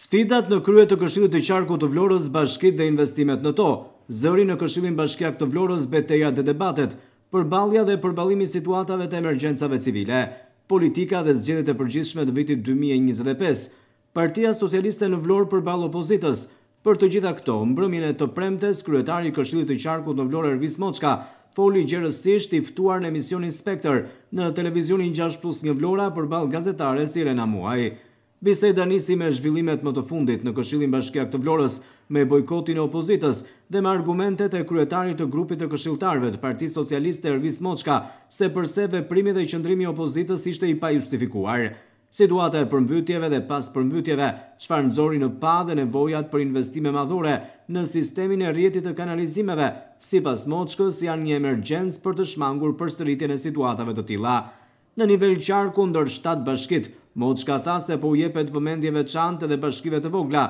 Sfidat në krye të këshillit të qarkut të Vlorës, bashkit dhe investimet në to. Zëri në këshillin bashkiak të Vlorës beteja dhe debatet, përballja dhe përballimi situatave të emergjencave civile, politika dhe zgjedhjet e përgjithshme të vitit 2025. Partia Socialiste në Vlorë përball opozitës. Për të gjitha këto, mbrëmjen e të premtes, kryetari i Këshillit të Qarkut në Vlorë Ervis Moçka foli gjerësisht i ftuar në emisionin Spektër në televizionin 6+1 Vlora përball gazetares Irena Muaj. Biseda nisi me zhvillimet më të fundit në Këshillin Bashkiak të Vlorës me bojkotin e opozitës dhe me argumentet e kryetarit të grupit të këshilltarëve të Partisë Socialiste Ervis Moçka se përse veprimi dhe qendrimi i opozitës ishte i pajustifikuar. Situata e përmbytjeve dhe pas përmbytjeve, çfarë nëzori në pa dhe nevojat për investime madhore në sistemin e rjetit të kanalizimeve, si pas moçkës janë një emergjens për të shmangur për e situatave të tila. Në nivel qarku ndër 7 bashkit, Mod shka tha se po jepet vëmendjeve çante dhe bashkive të vogla,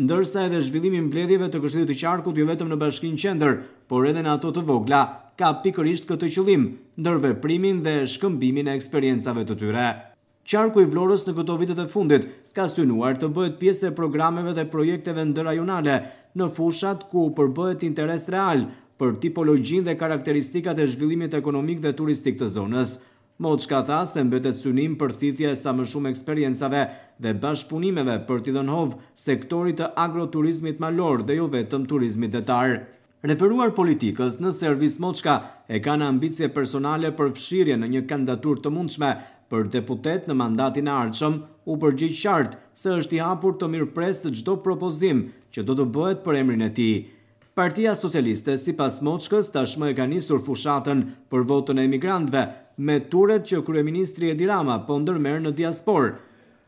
ndërsa edhe zhvillimin mbledhjeve të këshillit të qarkut jo vetëm në bashkinë qendër, por edhe në ato të vogla, ka pikërisht këtë qëllim, ndër veprimin dhe shkëmbimin e eksperiencave të tyre. Qarku i Vlorës në këto vitet e fundit ka synuar të bëhet pjesë e programeve dhe projekteve ndërrajonale në fushat ku përbëhet interes real për tipologjin dhe karakteristikat e zhvillimit ekonomik dhe turistik të zonës. Moç ka tha se mbetet synim për thithje sa më shumë eksperiencave dhe bashkëpunimeve për t'i dhënë hov sektorit të agroturizmit malor dhe jo vetëm turizmit detar. Referuar politikës në servis Moçka e ka në ambicje personale për fshirje në një kandidatur të mundshme për deputet në mandatin e ardhshëm, u përgjigj qartë se është i hapur të mirëpresë çdo propozim që do të bëhet për emrin e tij. Partia Socialiste si pas Moçkës tashmë e ka njësur fushatën për votën e emigrantve me turet që Kryeministri e Dirama po ndërmerë në diaspor.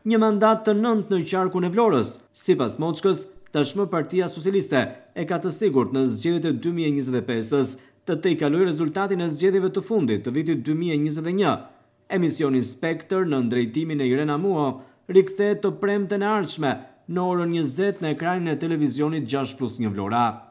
Një mandat të nëndë në qarku në vlorës, si pas Moçkës tashmë Partia Socialiste e ka të sigurt në zgjedit e 2025-ës të te i rezultatin e zgjedive të fundit të vitit 2021. Emisioni Spektr në ndrejtimin e Irena Muo rikthe të premte në arqme në orën 20 në ekranin e televizionit 6 plus 1 vlora.